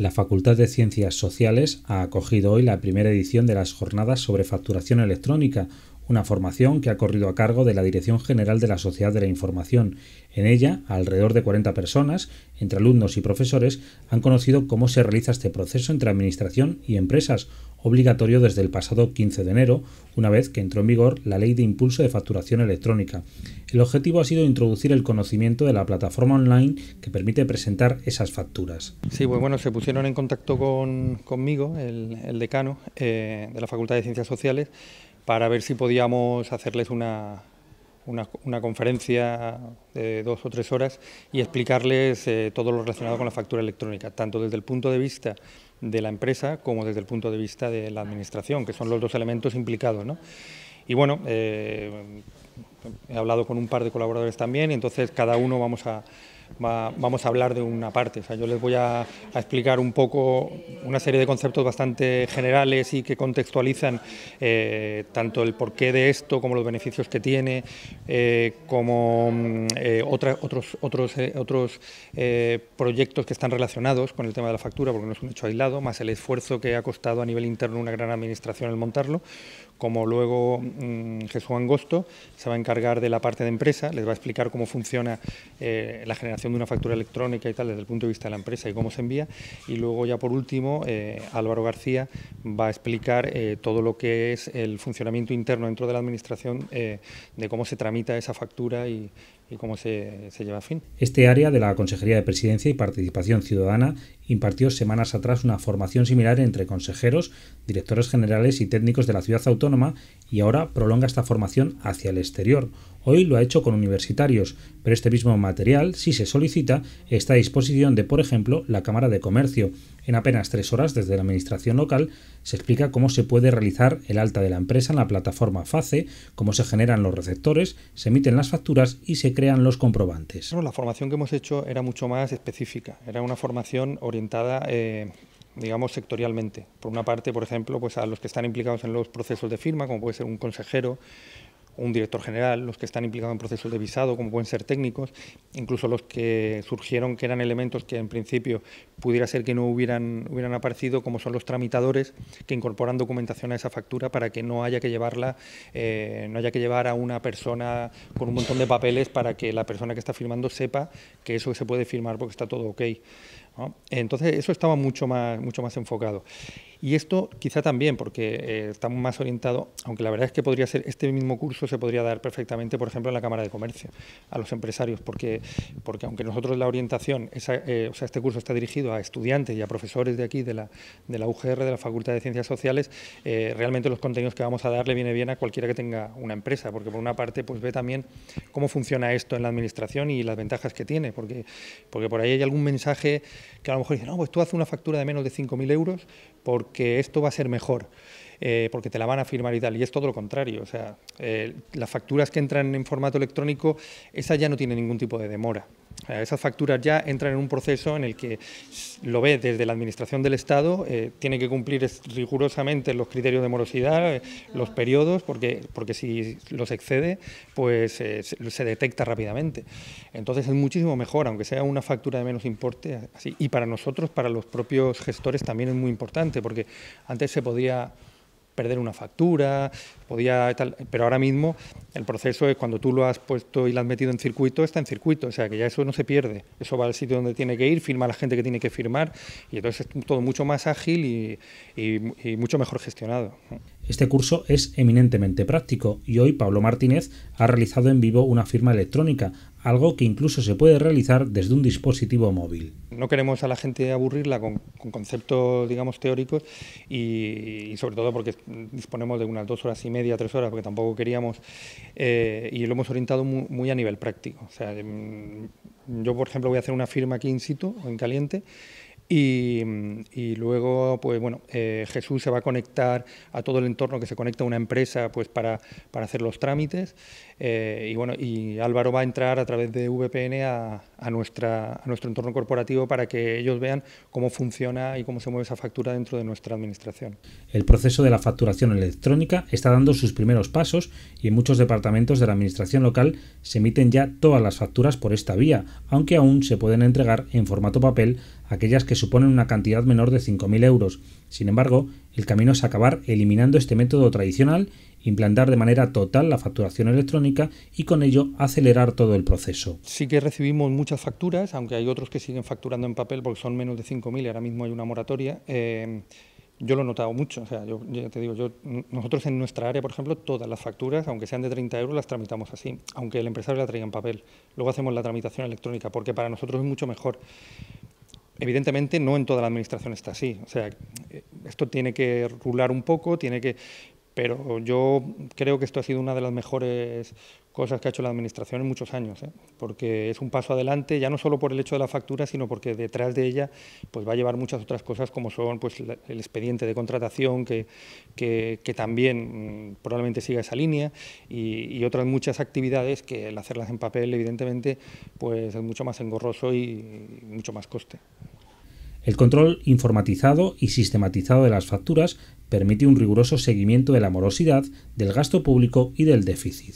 La Facultad de Ciencias Sociales ha acogido hoy la primera edición de las jornadas sobre facturación electrónica, una formación que ha corrido a cargo de la Dirección General de la Sociedad de la Información. En ella, alrededor de 40 personas, entre alumnos y profesores, han conocido cómo se realiza este proceso entre administración y empresas, obligatorio desde el pasado 15 de enero, una vez que entró en vigor la Ley de Impulso de Facturación Electrónica. El objetivo ha sido introducir el conocimiento de la plataforma online que permite presentar esas facturas. Sí, pues bueno, se pusieron en contacto conmigo, el, decano eh, de la Facultad de Ciencias Sociales, para ver si podíamos hacerles una, conferencia de dos o tres horas y explicarles eh, todo lo relacionado con la factura electrónica, tanto desde el punto de vista de la empresa como desde el punto de vista de la administración, que son los dos elementos implicados. Y bueno, eh, he hablado con un par de colaboradores también, entonces cada uno vamos a, vamos a hablar de una parte. yo les voy a, explicar un poco una serie de conceptos bastante generales y que contextualizan eh, tanto el porqué de esto, como los beneficios que tiene, eh, como mm, eh, otros, otros, otros proyectos que están relacionados con el tema de la factura, porque no es un hecho aislado, más el esfuerzo que ha costado a nivel interno una gran administración el montarlo, como luego mm, Jesús Angosto se va a encargar de la parte de empresa, les va a explicar cómo funciona eh, la generación de una factura electrónica y tal desde el punto de vista de la empresa y cómo se envía. Y luego ya por último, eh, Álvaro García va a explicar eh, todo lo que es el funcionamiento interno dentro de la administración de cómo se tramita esa factura y, y cómo se, lleva a fin. Este área de la Consejería de Presidencia y Participación Ciudadana impartió semanas atrás una formación similar entre consejeros, directores generales y técnicos de la ciudad autónoma y ahora prolonga esta formación hacia el exterior, Hoy lo ha hecho con universitarios, pero este mismo material, si se solicita, está a disposición de, por ejemplo, la Cámara de Comercio. En apenas tres horas desde la Administración local se explica cómo se puede realizar el alta de la empresa en la plataforma FACE, cómo se generan los receptores, se emiten las facturas y se crean los comprobantes. la formación que hemos hecho era mucho más específica, era una formación orientada... Eh, digamos, sectorialmente. Por una parte, por ejemplo, pues a los que están implicados en los procesos de firma, como puede ser un consejero, un director general, los que están implicados en procesos de visado, como pueden ser técnicos, incluso los que surgieron que eran elementos que en principio pudiera ser que no hubieran, hubieran aparecido, como son los tramitadores que incorporan documentación a esa factura para que no haya que llevarla, eh, no haya que llevar a una persona con un montón de papeles para que la persona que está firmando sepa que eso se puede firmar porque está todo ok. Entonces eso estaba mucho más, mucho más enfocado. Y esto quizá también, porque eh, estamos más orientados, aunque la verdad es que podría ser, este mismo curso se podría dar perfectamente, por ejemplo, en la Cámara de Comercio, a los empresarios, porque, porque aunque nosotros la orientación, eh, o sea, este curso está dirigido a estudiantes y a profesores de aquí, de la, de la UGR, de la Facultad de Ciencias Sociales, eh, realmente los contenidos que vamos a dar le viene bien a cualquiera que tenga una empresa, porque por una parte pues ve también cómo funciona esto en la administración y las ventajas que tiene, porque, porque por ahí hay algún mensaje que a lo mejor dicen, no, pues tú haces una factura de menos de 5.000 euros porque esto va a ser mejor. Eh, porque te la van a firmar y tal. Y es todo lo contrario. O sea, eh, las facturas que entran en formato electrónico, esas ya no tienen ningún tipo de demora. Eh, esas facturas ya entran en un proceso en el que lo ve desde la Administración del Estado, eh, tiene que cumplir rigurosamente los criterios de morosidad, eh, los periodos, porque, porque si los excede, pues se detecta rápidamente. Entonces es muchísimo mejor, aunque sea una factura de menos importe, y para nosotros, para los propios gestores, también es muy importante, porque antes se podía perder una factura, podía tal, pero ahora mismo el proceso es cuando tú lo has puesto y lo has metido en circuito, está en circuito, o sea que ya eso no se pierde, eso va al sitio donde tiene que ir, firma la gente que tiene que firmar y entonces es todo mucho más ágil y mucho mejor gestionado. Este curso es eminentemente práctico y hoy Pablo Martínez ha realizado en vivo una firma electrónica, algo que incluso se puede realizar desde un dispositivo móvil. No queremos a la gente aburrirla con, conceptos, digamos, teóricos y, sobre todo porque disponemos de unas dos horas y media, tres horas, porque tampoco queríamos eh, y lo hemos orientado muy, a nivel práctico. O sea, em, yo, por ejemplo, voy a hacer una firma aquí in situ, en caliente, Mm, y, luego, pues bueno, eh, Jesús se va a conectar a todo el entorno que se conecta a una empresa pues para, hacer los trámites. Eh, y bueno, y Álvaro va a entrar a través de VPN a, nuestra, a nuestro entorno corporativo para que ellos vean cómo funciona y cómo se mueve esa factura dentro de nuestra administración. El proceso de la facturación electrónica está dando sus primeros pasos y en muchos departamentos de la administración local se emiten ya todas las facturas por esta vía, aunque aún se pueden entregar en formato papel aquellas que suponen una cantidad menor de 5.000 euros. Sin embargo, el camino es acabar eliminando este método tradicional, implantar de manera total la facturación electrónica y con ello acelerar todo el proceso. Sí que recibimos muchas facturas, aunque hay otros que siguen facturando en papel porque son menos de 5.000 y ahora mismo hay una moratoria. Em, yo lo he notado mucho, o sea, yo, te digo, nosotros en nuestra área, por ejemplo, todas las facturas, aunque sean de 30 euros, las tramitamos así, aunque el empresario la traiga en papel. Luego hacemos la tramitación electrónica, porque para nosotros es mucho mejor. Evidentemente no en toda la administración está así. O sea, eh, esto tiene que rular un poco, tiene que pero yo creo que esto ha sido una de las mejores cosas que ha hecho la Administración en muchos años, ¿eh? porque es un paso adelante, ya no solo por el hecho de la factura, sino porque detrás de ella pues, va a llevar muchas otras cosas como son pues, el expediente de contratación, que, también mm, probablemente siga esa línea, y, otras muchas actividades que el hacerlas en papel, evidentemente, pues, es mucho más engorroso y mucho más coste. El control informatizado y sistematizado de las facturas permite un riguroso seguimiento de la morosidad, del gasto público y del déficit.